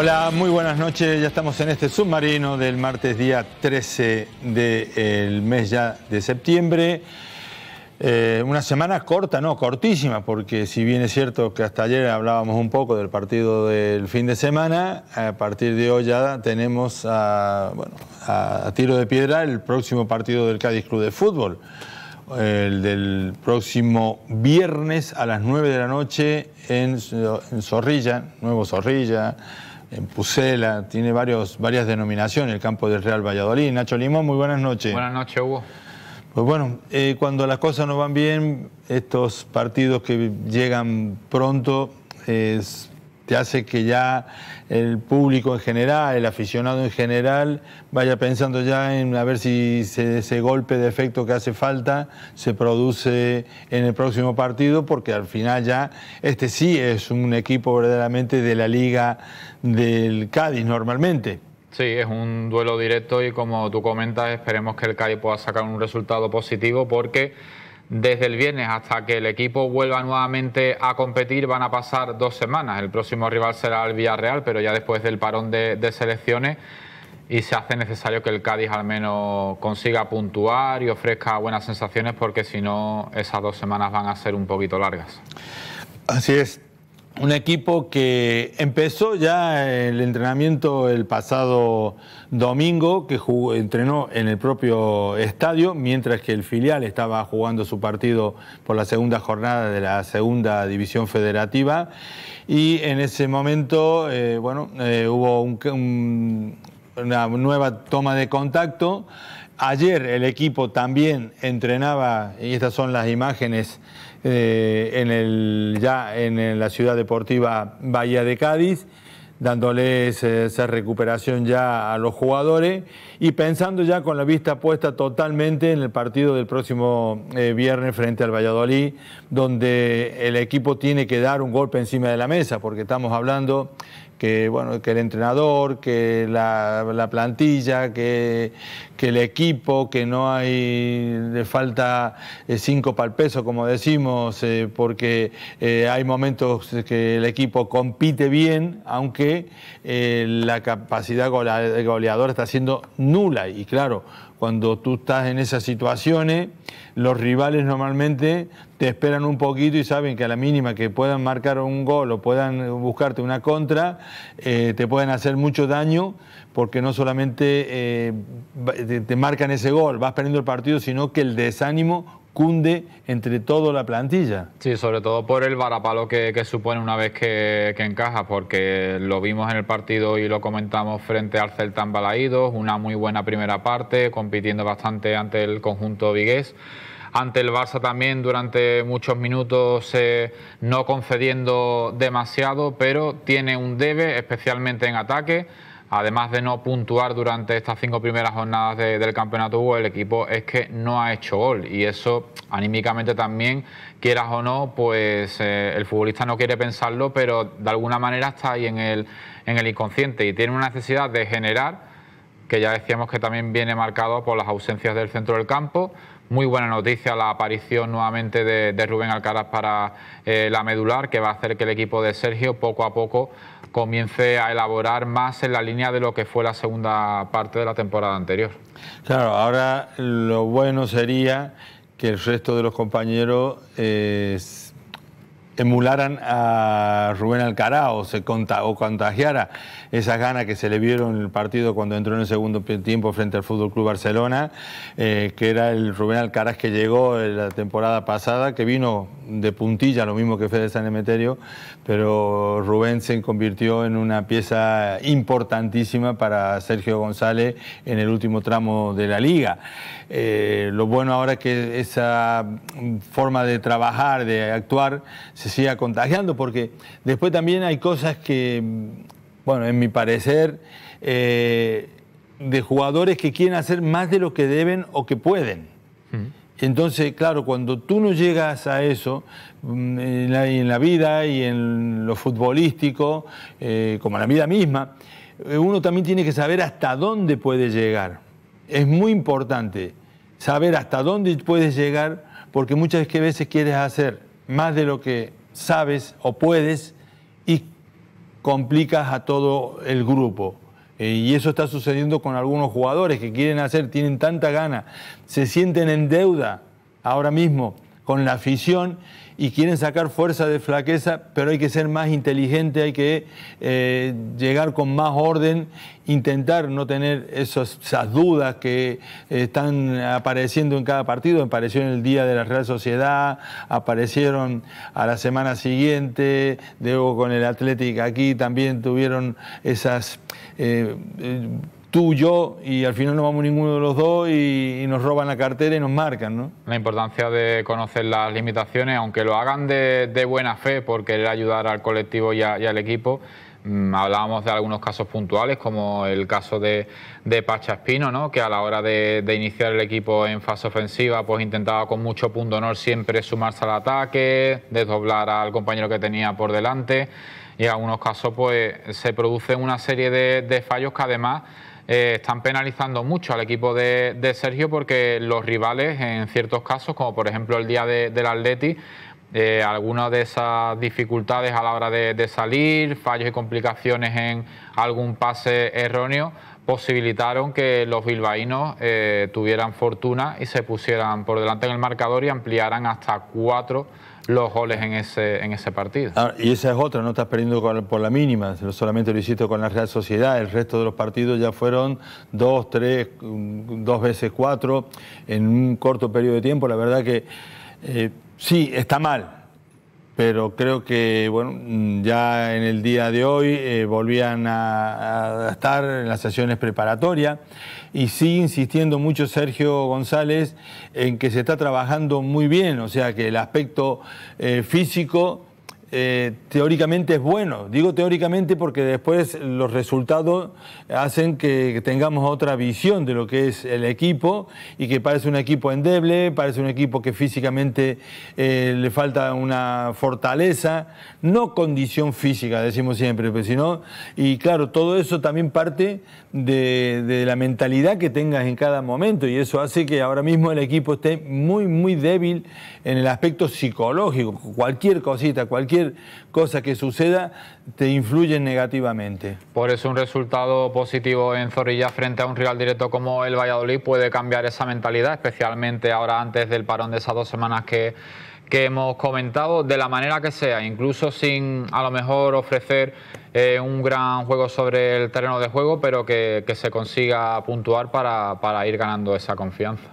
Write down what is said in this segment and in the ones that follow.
Hola, muy buenas noches. Ya estamos en este submarino del martes día 13 del mes ya de septiembre. Eh, una semana corta, no, cortísima, porque si bien es cierto que hasta ayer hablábamos un poco del partido del fin de semana, a partir de hoy ya tenemos a, tiro de piedra el próximo partido del Cádiz Club de Fútbol. El del próximo viernes a las 9 de la noche en, en Zorrilla, Nuevo Zorrilla, en Pucela, tiene varios, varias denominaciones, el campo del Real Valladolid. Nacho Limón, muy buenas noches. Buenas noches, Hugo. Pues bueno, eh, cuando las cosas no van bien, estos partidos que llegan pronto, es, te hace que ya el público en general, el aficionado en general, vaya pensando ya en a ver si ese golpe de efecto que hace falta se produce en el próximo partido, porque al final ya este sí es un equipo verdaderamente de la liga del Cádiz normalmente. Sí, es un duelo directo y como tú comentas, esperemos que el Cádiz pueda sacar un resultado positivo porque desde el viernes hasta que el equipo vuelva nuevamente a competir van a pasar dos semanas. El próximo rival será el Villarreal, pero ya después del parón de, selecciones y se hace necesario que el Cádiz al menos consiga puntuar y ofrezca buenas sensaciones porque si no esas dos semanas van a ser un poquito largas. Así es, un equipo que empezó ya el entrenamiento el pasado domingo, que entrenó en el propio estadio, mientras que el filial estaba jugando su partido por la segunda jornada de la segunda división federativa. Y en ese momento, eh, bueno, eh, hubo una nueva toma de contacto. Ayer el equipo también entrenaba, y estas son las imágenes eh, en el, ya en la ciudad deportiva Bahía de Cádiz, dándoles eh, esa recuperación ya a los jugadores y pensando ya con la vista puesta totalmente en el partido del próximo eh, viernes frente al Valladolid, donde el equipo tiene que dar un golpe encima de la mesa, porque estamos hablando que, bueno, que el entrenador, que la, plantilla, que, que, el equipo, que no hay, le falta eh, cinco para el peso, como decimos, eh, porque eh, hay momentos que el equipo compite bien, aunque la capacidad goleadora está siendo nula. Y claro, cuando tú estás en esas situaciones, los rivales normalmente te esperan un poquito y saben que a la mínima que puedan marcar un gol o puedan buscarte una contra, eh, te pueden hacer mucho daño porque no solamente eh, te, marcan ese gol, vas perdiendo el partido, sino que el desánimo cunde entre toda la plantilla. Sí, sobre todo por el varapalo que, que supone una vez que, que, encaja, porque lo vimos en el partido y lo comentamos frente al Celta en Balaídos, una muy buena primera parte, compitiendo bastante ante el conjunto vigués ante el Barça también durante muchos minutos eh, no concediendo demasiado, pero tiene un debe, especialmente en ataque. Además de no puntuar durante estas cinco primeras jornadas del campeonato el equipo es que no ha hecho gol y eso anímicamente también, quieras o no, pues eh, el futbolista no quiere pensarlo, pero de alguna manera está ahí en el, en el inconsciente y tiene una necesidad de generar, que ya decíamos que también viene marcado por las ausencias del centro del campo, muy buena noticia la aparición nuevamente de, Rubén Alcaraz para eh, la medular, que va a hacer que el equipo de Sergio poco a poco comience a elaborar más en la línea de lo que fue la segunda parte de la temporada anterior. Claro, ahora lo bueno sería que el resto de los compañeros eh, emularan a Rubén Alcaraz o se o contagiara esas ganas que se le vieron en el partido cuando entró en el segundo tiempo frente al Fútbol Club Barcelona, eh, que era el Rubén Alcaraz que llegó la temporada pasada, que vino de puntilla, lo mismo que Fede San Emeterio, pero Rubén se convirtió en una pieza importantísima para Sergio González en el último tramo de la liga. Eh, lo bueno ahora es que esa forma de trabajar, de actuar, se siga contagiando, porque después también hay cosas que, bueno, en mi parecer, eh, de jugadores que quieren hacer más de lo que deben o que pueden. Mm. Entonces, claro, cuando tú no llegas a eso, mm, en la, vida y en lo futbolístico, eh, como en la vida misma, eh, uno también tiene que saber hasta dónde puede llegar. Es muy importante saber hasta dónde puedes llegar porque muchas veces quieres hacer más de lo que sabes o puedes y complicas a todo el grupo. Eh, y eso está sucediendo con algunos jugadores que quieren hacer, tienen tanta gana, se sienten en deuda ahora mismo con la afición y quieren sacar fuerza de flaqueza, pero hay que ser más inteligente, hay que eh, llegar con más orden, intentar no tener esas dudas que eh, están apareciendo en cada partido. Apareció en el día de la Real Sociedad, aparecieron a la semana siguiente, luego con el Atlético aquí también tuvieron esas... Eh, eh tú, yo, y al final no vamos ninguno de los dos y, nos roban la cartera y nos marcan, ¿no? La importancia de conocer las limitaciones, aunque lo hagan de, buena fe por querer ayudar al colectivo y, al equipo, mm, hablábamos de algunos casos puntuales, como el caso de, de Espino, ¿no? que a la hora de, iniciar el equipo en fase ofensiva, pues intentaba con mucho punto honor siempre sumarse al ataque, desdoblar al compañero que tenía por delante. Y en algunos casos, pues se producen una serie de fallos que además eh, están penalizando mucho al equipo de, Sergio porque los rivales, en ciertos casos, como por ejemplo el día de, del Atleti, eh, algunas de esas dificultades a la hora de salir, fallos y complicaciones en algún pase erróneo, posibilitaron que los bilbaínos eh, tuvieran fortuna y se pusieran por delante en el marcador y ampliaran hasta cuatro los goles en ese, en ese partido. Ah, y esa es otra, no estás perdiendo por la mínima, solamente lo hiciste con la Real Sociedad, el resto de los partidos ya fueron dos, tres, dos veces cuatro en un corto periodo de tiempo, la verdad que eh, sí, está mal, pero creo que bueno, mm, ya en el día de hoy eh, volvían a, estar en las sesiones preparatorias y sigue insistiendo mucho Sergio González en que se está trabajando muy bien, o sea que el aspecto eh, físico eh, teóricamente es bueno. Digo teóricamente porque después los resultados hacen que tengamos otra visión de lo que es el equipo y que parece un equipo endeble, parece un equipo que físicamente eh, le falta una fortaleza, no condición física, decimos siempre, pues, sino, y claro, todo eso también parte de la mentalidad que tengas en cada momento y eso hace que ahora mismo el equipo esté muy, muy débil en el aspecto psicológico. Cualquier cosita, cualquier cosa que suceda te influyen negativamente. Por eso un resultado positivo en Zorrilla frente a un rival directo como el Valladolid puede cambiar esa mentalidad, especialmente ahora antes del parón de esas dos semanas que, que hemos comentado, de la manera que sea, incluso sin a lo mejor ofrecer eh, un gran juego sobre el terreno de juego, pero que, se consiga puntuar para ir ganando esa confianza.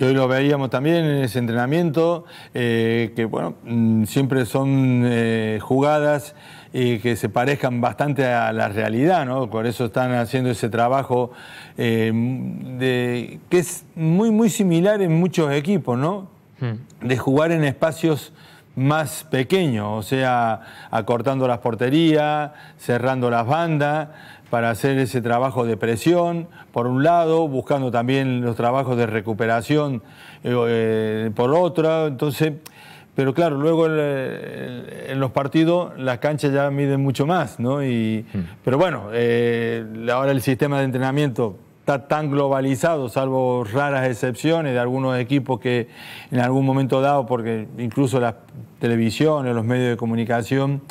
Y hoy lo veíamos también en ese entrenamiento, eh, que bueno, mm, siempre son eh, jugadas eh, que se parezcan bastante a la realidad, ¿no? Por eso están haciendo ese trabajo de, que es muy, muy similar en muchos equipos, ¿no? Hmm. De jugar en espacios más pequeños, o sea, acortando las porterías, cerrando las bandas para hacer ese trabajo de presión, por un lado, buscando también los trabajos de recuperación eh, eh, por otro Entonces, pero claro, luego en los partidos las canchas ya miden mucho más, ¿no? Y, hmm. Pero bueno, eh, ahora el sistema de entrenamiento está tan globalizado, salvo raras excepciones de algunos equipos que en algún momento dado, porque incluso las televisiones, los medios de comunicación,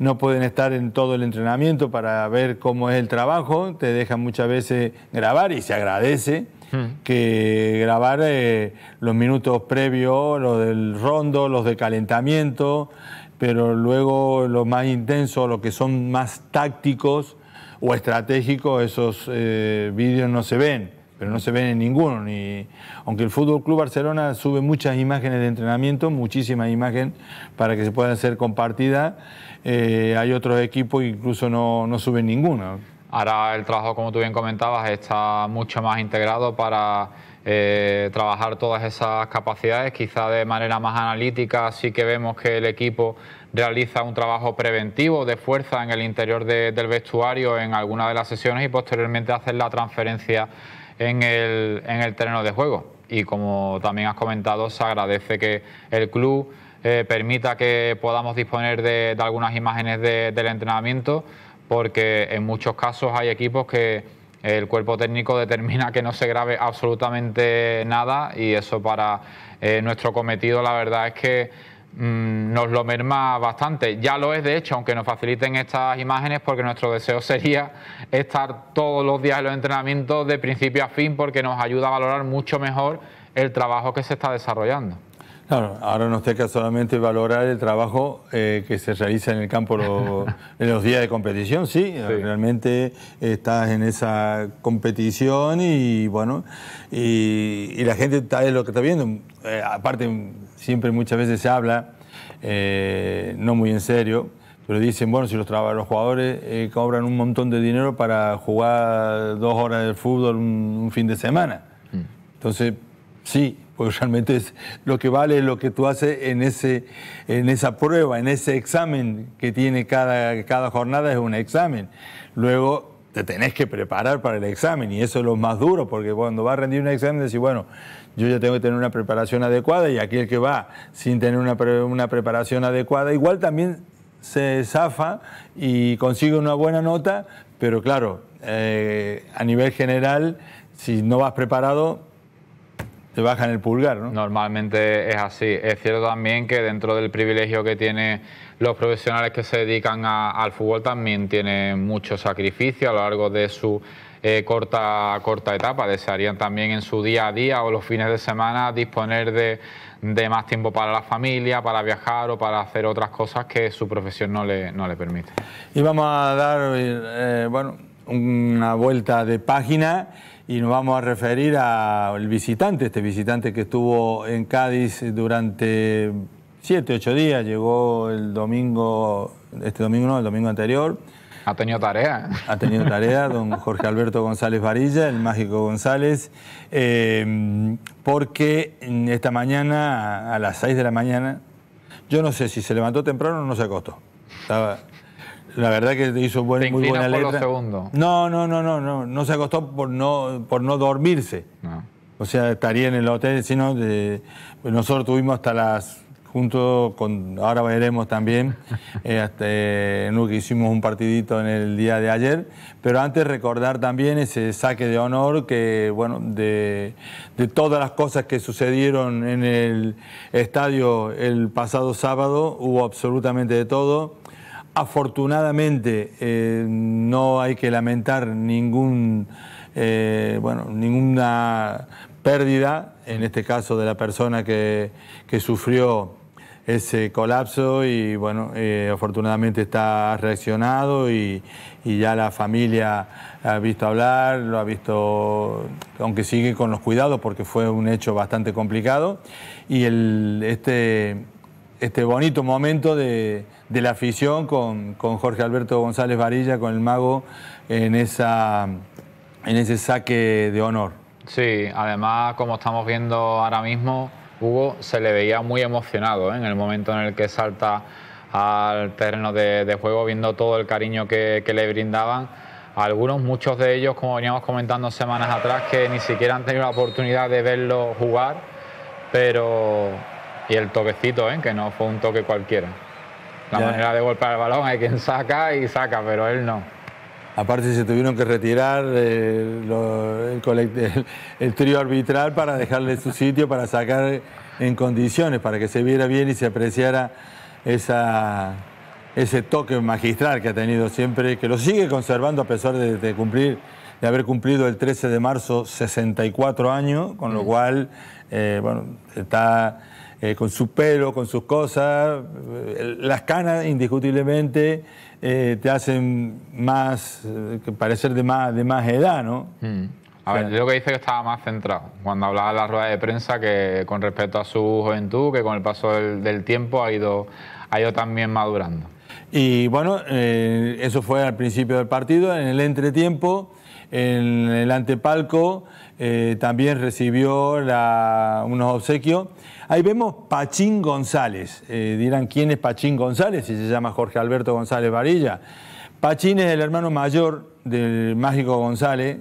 no pueden estar en todo el entrenamiento para ver cómo es el trabajo, te dejan muchas veces grabar y se agradece hmm. que grabar eh, los minutos previos, los del rondo, los de calentamiento, pero luego los más intensos, los que son más tácticos o estratégicos, esos eh, vídeos no se ven pero no se ven en ninguno. Ni, aunque el Fútbol Club Barcelona sube muchas imágenes de entrenamiento, muchísimas imágenes para que se puedan ser compartidas, eh, hay otros equipos que incluso no, suben ninguna. Ahora el trabajo, como tú bien comentabas, está mucho más integrado para eh, trabajar todas esas capacidades. Quizá de manera más analítica sí que vemos que el equipo realiza un trabajo preventivo de fuerza en el interior del vestuario en alguna de las sesiones y posteriormente hacen la transferencia en el, en el terreno de juego. Y como también has comentado, se agradece que el club eh, permita que podamos disponer de, algunas imágenes del entrenamiento, porque en muchos casos hay equipos que el cuerpo técnico determina que no se grabe absolutamente nada y eso para eh, nuestro cometido la verdad es que Mm, nos lo merma bastante. Ya lo es, de hecho, aunque nos faciliten estas imágenes, porque nuestro deseo sería estar todos los días en los entrenamientos de principio a fin, porque nos ayuda a valorar mucho mejor el trabajo que se está desarrollando. Claro, ahora no nos que solamente valorar el trabajo eh, que se realiza en el campo en los días de competición, sí, realmente estás en esa competición y bueno, y, la gente está es lo que está viendo. Eh, aparte, siempre muchas veces se habla, eh, no muy en serio, pero dicen, bueno, si los, los jugadores eh, cobran un montón de dinero para jugar dos horas de fútbol un, fin de semana. Mm. Entonces, sí, pues realmente es, lo que vale es lo que tú haces en, ese, en esa prueba, en ese examen que tiene cada, cada jornada, es un examen. Luego, te tenés que preparar para el examen y eso es lo más duro, porque cuando va a rendir un examen decís, bueno, yo ya tengo que tener una preparación adecuada y aquel que va sin tener una, una preparación adecuada, igual también se zafa y consigue una buena nota, pero claro, eh, a nivel general, si no vas preparado, te bajan el pulgar, ¿no? Normalmente es así. Es cierto también que dentro del privilegio que tiene los profesionales que se dedican al fútbol también tienen mucho sacrificio a lo largo de su eh, corta, corta etapa. Desearían también en su día a día o los fines de semana disponer de, más tiempo para la familia, para viajar o para hacer otras cosas que su profesión no le, no le permite. Y vamos a dar eh, bueno, una vuelta de página y nos vamos a referir al visitante, este visitante que estuvo en Cádiz durante siete, ocho días. Llegó el domingo, este domingo no, el domingo anterior. Ha tenido tarea. Ha tenido tarea don Jorge Alberto González Varilla, el mágico González, eh, porque esta mañana, a las seis de la mañana, yo no sé si se levantó temprano o no se acostó. la verdad que hizo muy buena por no, no, no, no, no, no se acostó por no, por no dormirse. O sea, estaría en el hotel, sino de, nosotros tuvimos hasta las junto con, ahora veremos también, eh, eh que hicimos un partidito en el día de ayer, pero antes recordar también ese saque de honor que, bueno, de, todas las cosas que sucedieron en el estadio el pasado sábado, hubo absolutamente de todo. Afortunadamente eh, no hay que lamentar ningún, eh, bueno, ninguna pérdida, en este caso de la persona que, que sufrió ese colapso y bueno, eh, afortunadamente está reaccionado y, ya la familia ha visto hablar, lo ha visto, aunque sigue con los cuidados porque fue un hecho bastante complicado y este, este bonito momento de, la afición con, con, Jorge Alberto González Varilla, con el mago, en, esa, en ese saque de honor. Sí, además como estamos viendo ahora mismo, Hugo se le veía muy emocionado ¿eh? en el momento en el que salta al terreno de, juego, viendo todo el cariño que, le brindaban. Algunos, muchos de ellos, como veníamos comentando semanas atrás, que ni siquiera han tenido la oportunidad de verlo jugar, pero... Y el toquecito, ¿eh? que no fue un toque cualquiera. La manera de golpear el balón, hay quien saca y saca, pero él no. Aparte se tuvieron que retirar eh, el, trío arbitral para dejarle su sitio, para sacar en condiciones, para que se viera bien y se apreciara esa, ese toque magistral que ha tenido siempre, que lo sigue conservando a pesar de, cumplir de haber cumplido el 13 de marzo 64 años, con lo mm. cual, eh, bueno, está eh, con su pelo, con sus cosas. Eh, las canas, indiscutiblemente, eh, te hacen más, parecer de más, de más edad, ¿no? Hmm. A ver, yo que dice que estaba más centrado cuando hablaba en la rueda de prensa que con respecto a su juventud, que con el paso del, tiempo ha ido, ha ido también madurando. Y bueno, eso fue al principio del partido, en el entretiempo en el antepalco eh, también recibió unos obsequios. Ahí vemos Pachín González. Eh, dirán quién es Pachín González, si se llama Jorge Alberto González Varilla. Pachín es el hermano mayor del mágico González,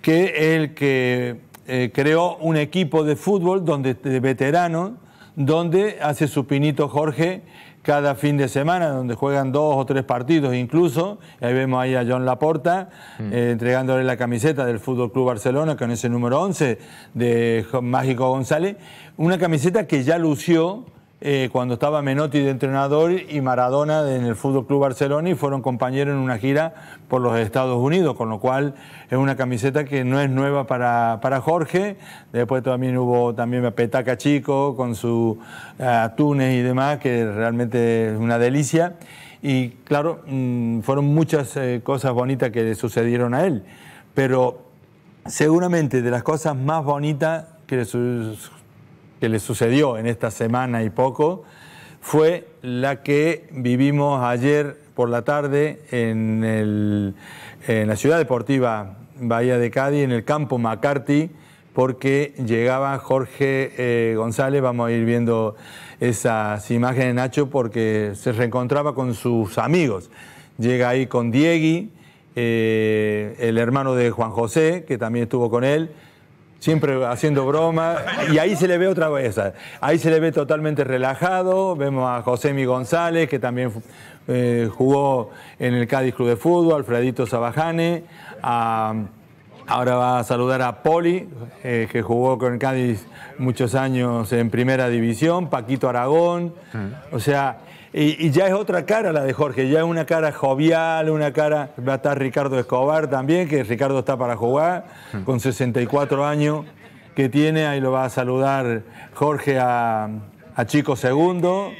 que es el que eh, creó un equipo de fútbol donde, de veteranos donde hace su pinito Jorge cada fin de semana, donde juegan dos o tres partidos incluso. Ahí vemos ahí a John Laporta mm. eh, entregándole la camiseta del Fútbol Club Barcelona con ese número 11 de Mágico González. Una camiseta que ya lució eh, cuando estaba Menotti de entrenador y Maradona en el Fútbol Club Barcelona y fueron compañeros en una gira por los Estados Unidos, con lo cual es una camiseta que no es nueva para, para Jorge. Después también hubo también Petaca Chico con su eh, atunes y demás, que realmente es una delicia. Y claro, mm, fueron muchas eh, cosas bonitas que le sucedieron a él, pero seguramente de las cosas más bonitas que le sucedieron que le sucedió en esta semana y poco fue la que vivimos ayer por la tarde en, la ciudad deportiva Bahía de Cádiz, en el campo McCarthy, porque llegaba Jorge eh, González, vamos a ir viendo esas imágenes de Nacho, porque se reencontraba con sus amigos. Llega ahí con Diegui, eh, el hermano de Juan José, que también estuvo con él, siempre haciendo broma. Y ahí se le ve otra vez, ahí se le ve totalmente relajado. Vemos a Mi González, que también eh, jugó en el Cádiz Club de Fútbol, Alfredito Sabajane. ahora va a saludar a Poli, eh, que jugó con el Cádiz muchos años en primera división, Paquito Aragón. Mm. O sea, y, ya es otra cara la de Jorge, ya es una cara jovial, una cara. Va a estar Ricardo Escobar también, que Ricardo está para jugar, con 64 años que tiene. Ahí lo va a saludar Jorge a, Chico Segundo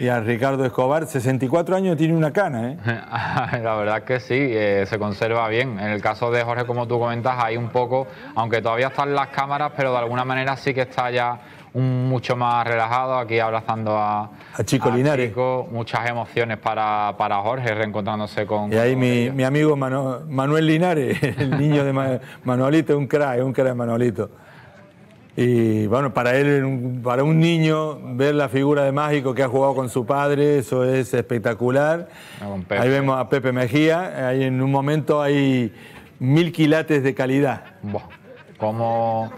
y a Ricardo Escobar. 64 años tiene una cana, ¿eh? Ah, la verdad que sí, eh, se conserva bien. En el caso de Jorge, como tú comentas, hay un poco, aunque todavía están las cámaras, pero de alguna manera sí que está ya un, mucho más relajado, aquí abrazando a, Chico Linares. muchas emociones para, para, Jorge, reencontrándose con... Y ahí mi, amigo Manuel Linares, el niño de Manuelito, un crack, un crack Manuelito. Y bueno, para él, para un niño, ver la figura de mágico que ha jugado con su padre, eso es espectacular. Ah, ahí vemos a Pepe Mejía, ahí en un momento hay mil quilates de calidad. como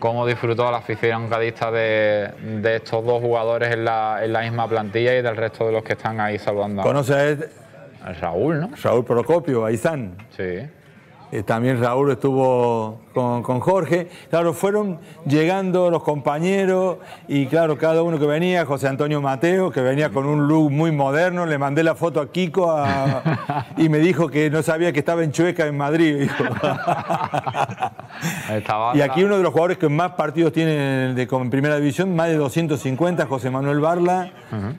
cómo disfrutó la afición cadista de, estos dos jugadores en la, misma plantilla y del resto de los que están ahí salvando. ¿Conoces a Raúl, no? Raúl Procopio, están. Sí. Y eh, también Raúl estuvo con, con, Jorge. Claro, fueron llegando los compañeros y claro, cada uno que venía, José Antonio Mateo, que venía con un look muy moderno, le mandé la foto a Kiko y me dijo que no sabía que estaba en Chueca en Madrid. y aquí uno de los jugadores que más partidos tiene de, en primera división, más de 250, José Manuel Barla,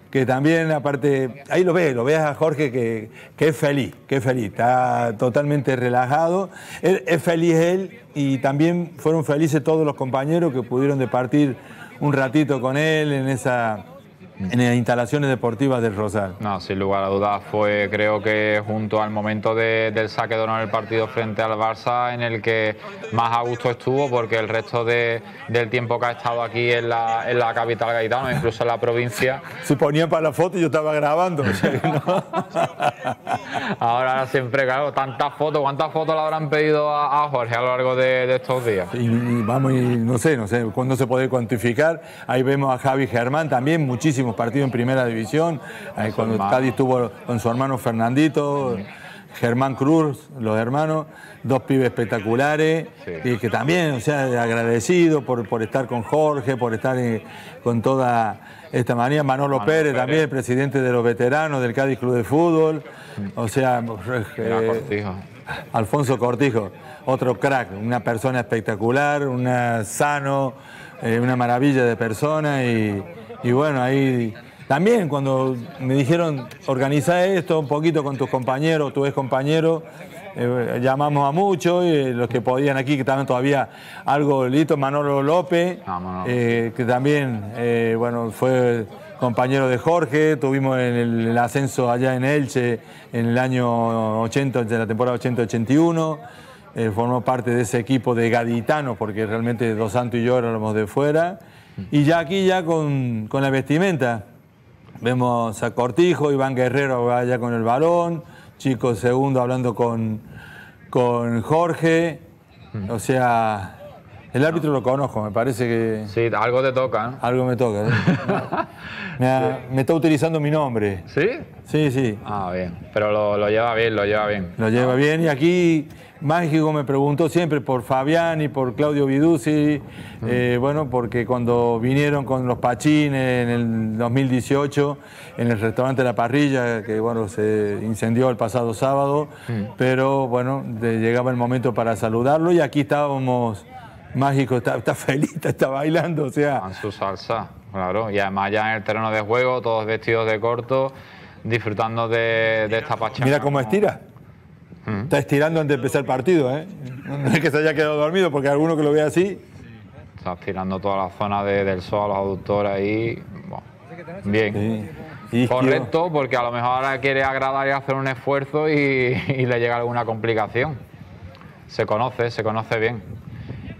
que también aparte, ahí lo ves, lo ves a Jorge que, es feliz, que es feliz, está totalmente relajado, es feliz él y también fueron felices todos los compañeros que pudieron departir un ratito con él en esa en las instalaciones deportivas del Rosal. No, sin lugar a dudas fue creo que junto al momento del saque de honor el partido frente al Barça en el que más a gusto estuvo porque el resto del tiempo que ha estado aquí en la, en la capital gaitana, incluso en la provincia... Se ponía para la foto y yo estaba grabando. ahora siempre, claro, tantas fotos, ¿cuántas fotos le habrán pedido a, Jorge a lo largo de, estos días? Y, vamos, y no sé, no sé, cuándo se puede cuantificar. Ahí vemos a Javi Germán también, muchísimos partidos en primera división. cuando hermano. estuvo con su hermano Fernandito. Germán Cruz, los hermanos, dos pibes espectaculares, y que también, o sea, agradecido por, por estar con Jorge, por estar eh, con toda esta mañana Manolo, Pérez, también, presidente de los veteranos del Cádiz Club de Fútbol. O sea, eh, Alfonso Cortijo, otro crack, una persona espectacular, una sano, eh, una maravilla de persona y, bueno, ahí también cuando me dijeron organiza esto un poquito con tus compañeros, tu ex compañero, eh, llamamos a muchos, y eh, los que podían aquí, que también todavía algo Lito, Manolo López, ah, eh, que también, bueno, fue compañero de Jorge, tuvimos el, ascenso allá en Elche en el año 80, de la temporada 80-81, formó parte de ese equipo de gaditanos, porque realmente Dos Santos y yo éramos de fuera, y ya aquí, ya con, con la vestimenta, vemos a Cortijo, Iván Guerrero allá con el balón, Chicos, segundo hablando con, con Jorge. O sea, el árbitro lo conozco, me parece que... Sí, algo te toca. ¿eh? Algo me toca. ¿eh? me, está utilizando mi nombre. ¿Sí? Sí, sí. Ah, bien. Pero lo, lo lleva bien, lo lleva bien. Lo lleva bien y aquí Mágico me preguntó siempre por Fabián y por Claudio Viduzzi, eh, mm. bueno, porque cuando vinieron con los Pachines en el 2018 en el restaurante La Parrilla, que bueno, se incendió el pasado sábado, mm. pero bueno, llegaba el momento para saludarlo y aquí estábamos, Mágico está, feliz, está bailando, o sea... En su salsa, claro, y además ya en el terreno de juego, todos vestidos de corto, disfrutando de, esta pachina... Mira cómo estira. Mm. Está estirando antes de empezar el partido, ¿eh? No es que se haya quedado dormido, porque alguno que lo vea así. Está estirando toda la zona del sol, los aductores ahí. bien. Correcto, porque a lo mejor ahora quiere agradar y hacer un esfuerzo y, le llega alguna complicación. Se conoce, se conoce bien.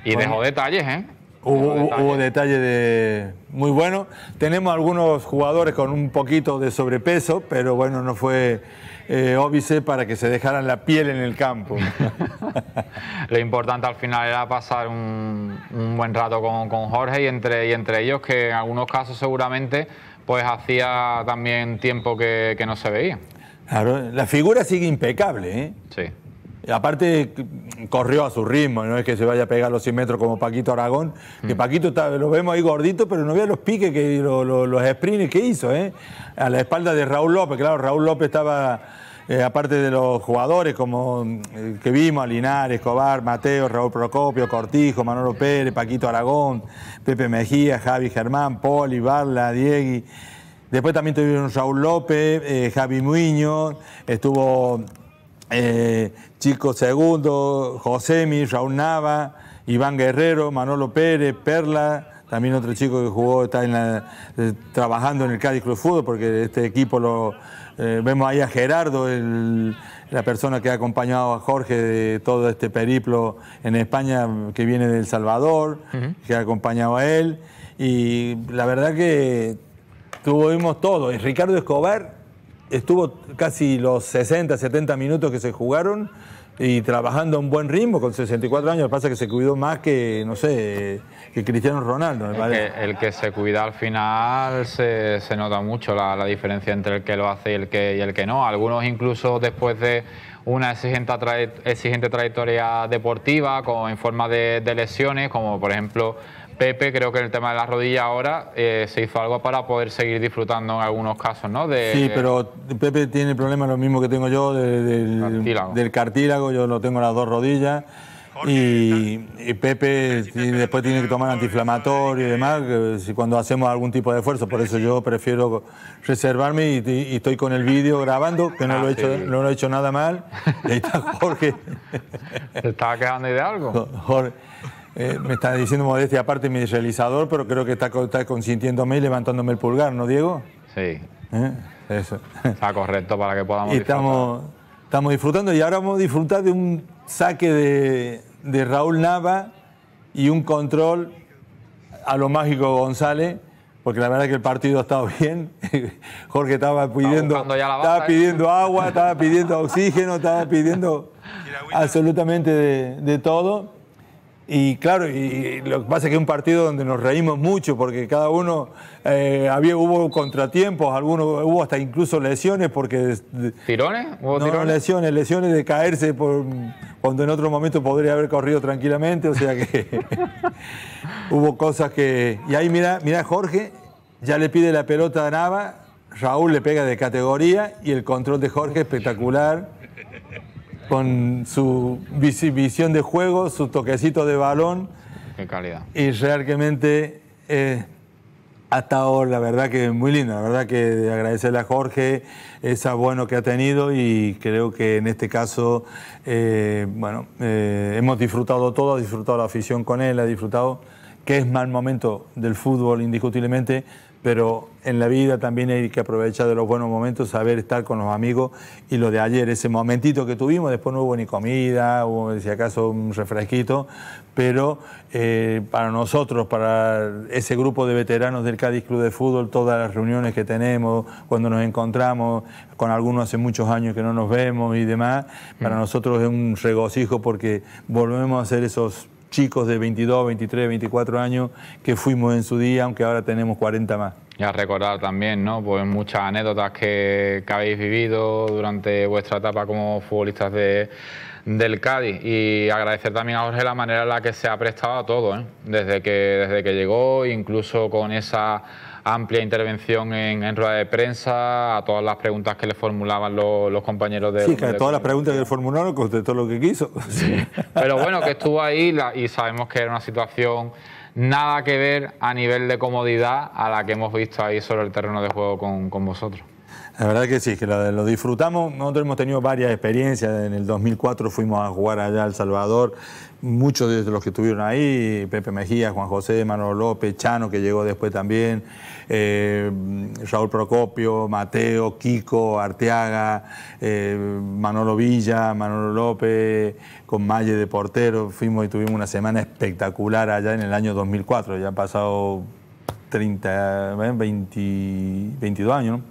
Y dejo dejó detalles, ¿eh? Hubo, detalle. de muy bueno. Tenemos algunos jugadores con un poquito de sobrepeso, pero bueno, no fue eh, para que se dejaran la piel en el campo. Lo importante al final era pasar un, buen rato con, con, Jorge y entre, y entre ellos, que en algunos casos seguramente pues hacía también tiempo que, no se veía. Claro, la figura sigue impecable, ¿eh? Sí. Aparte, corrió a su ritmo, no es que se vaya a pegar los 100 metros como Paquito Aragón, que mm. Paquito lo vemos ahí gordito, pero no vea los piques, que, los, los sprints que hizo, ¿eh? a la espalda de Raúl López. Claro, Raúl López estaba, eh, aparte de los jugadores como eh, que vimos, Linares, Escobar, Mateo, Raúl Procopio, Cortijo, Manolo Pérez, Paquito Aragón, Pepe Mejía, Javi Germán, Poli, Barla, Diegui. Después también tuvieron Raúl López, eh, Javi Muñoz, estuvo eh, chico Segundo, Mi, Raúl Nava, Iván Guerrero, Manolo Pérez, Perla, también otro chico que jugó, está en eh, trabajando en el Cádiz Club Fútbol, porque este equipo lo. Eh, vemos ahí a Gerardo, la persona que ha acompañado a Jorge de todo este periplo en España, que viene de El Salvador, que ha acompañado a él. Y la verdad que tuvimos todo. Y Ricardo Escobar estuvo casi los 60, 70 minutos que se jugaron y trabajando a un buen ritmo con 64 años. Pasa que se cuidó más que, no sé, que Cristiano Ronaldo, me parece. El que, se cuida al final se, nota mucho la, diferencia entre el que lo hace y el que, el que no. Algunos incluso después de una exigente, exigente trayectoria deportiva, ...como en forma de, de lesiones, como por ejemplo Pepe, creo que en el tema de la rodilla ahora eh, se hizo algo para poder seguir disfrutando en algunos casos, ¿no? sí, pero Pepe tiene problema, lo mismo que tengo yo del, cartílago. yo lo tengo en las dos rodillas. y, Pepe después tiene que tomar antiinflamatorio y demás, si cuando hacemos algún tipo de esfuerzo, por eso yo prefiero reservarme y, estoy con el vídeo grabando, que no, ah, lo he hecho, nada mal. está Jorge. ¿Se estaba quejando de algo? Eh, me está diciendo modestia aparte mi realizador, pero creo que está, consintiéndome y levantándome el pulgar, ¿no, Diego? Sí. ¿Eh? Eso. Está correcto para que podamos y Estamos, estamos disfrutando y ahora vamos a disfrutar de un saque de, Raúl Nava y un control a lo mágico González porque la verdad que el partido ha estado bien. Jorge estaba pidiendo, estaba, ¿eh? pidiendo agua, estaba pidiendo oxígeno, estaba pidiendo absolutamente de, todo. Y claro, y lo que pasa es que es un partido donde nos reímos mucho porque cada uno eh, había hubo contratiempos, algunos hubo hasta incluso lesiones porque tirones, ¿Hubo no, lesiones, lesiones de caerse por cuando en otro momento podría haber corrido tranquilamente, o sea que hubo cosas que y ahí mira, mira Jorge ya le pide la pelota a Nava, Raúl le pega de categoría y el control de Jorge espectacular con su visión de juego, su toquecito de balón. Qué calidad. Y realmente, eh, hasta ahora, la verdad que muy linda, la verdad que agradecerle a Jorge esa bueno que ha tenido y creo que en este caso, eh, bueno, eh, hemos disfrutado todo, ha disfrutado la afición con él, ha disfrutado que es mal momento del fútbol indiscutiblemente, pero en la vida también hay que aprovechar de los buenos momentos, saber estar con los amigos y lo de ayer, ese momentito que tuvimos, después no hubo ni comida, hubo si acaso un refresquito, pero eh, para nosotros, para ese grupo de veteranos del Cádiz Club de Fútbol, todas las reuniones que tenemos, cuando nos encontramos, con algunos hace muchos años que no nos vemos y demás, para mm. nosotros es un regocijo porque volvemos a hacer esos chicos de 22, 23, 24 años que fuimos en su día, aunque ahora tenemos 40 más. Y a recordar también, ¿no? Pues muchas anécdotas que, habéis vivido durante vuestra etapa como futbolistas de, del Cádiz. Y agradecer también a Jorge la manera en la que se ha prestado a todo, ¿eh? desde, que, desde que llegó, incluso con esa amplia intervención en, rueda de prensa, a todas las preguntas que le formulaban los, compañeros de... Sí, que todas las preguntas que le formularon contestó lo que quiso. Pero bueno, que estuvo ahí la, y sabemos que era una situación nada que ver a nivel de comodidad a la que hemos visto ahí sobre el terreno de juego con vosotros. La verdad que sí, que lo, disfrutamos. Nosotros hemos tenido varias experiencias. En el 2004 fuimos a jugar allá a El Salvador. Muchos de los que estuvieron ahí, Pepe Mejía, Juan José, Manolo López, Chano, que llegó después también, eh, Raúl Procopio, Mateo, Kiko, Arteaga, eh, Manolo Villa, Manolo López, con Malle de portero. Fuimos y tuvimos una semana espectacular allá en el año 2004. Ya han pasado 30, 22 eh, años, ¿no?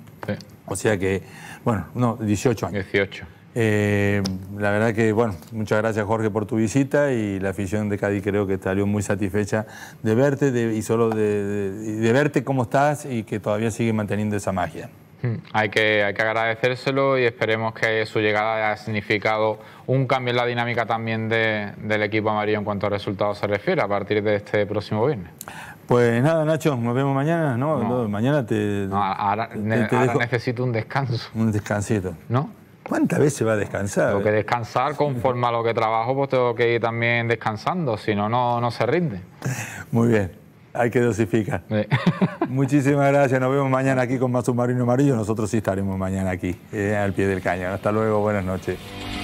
O sea que, bueno, no, 18 años. 18. Eh, la verdad que, bueno, muchas gracias Jorge por tu visita y la afición de Cádiz creo que salió muy satisfecha de verte y solo de, verte cómo estás y que todavía sigue manteniendo esa magia. Hmm, hay que, hay que agradecérselo y esperemos que su llegada haya significado un cambio en la dinámica también del equipo amarillo en cuanto a resultados se refiere a partir de este próximo viernes. Pues nada, Nacho, nos vemos mañana, ¿no? Mañana te, no, ahora, necesito un descanso. Un descansito. ¿No? ¿Cuántas veces va a descansar? Tengo que descansar conforme a lo que trabajo, pues tengo que ir también descansando, si no, no se rinde. Muy bien, hay que dosificar. Muchísimas gracias, nos vemos mañana aquí con más submarino amarillo, nosotros sí estaremos mañana aquí, eh, al pie del cañón. Hasta luego, buenas noches.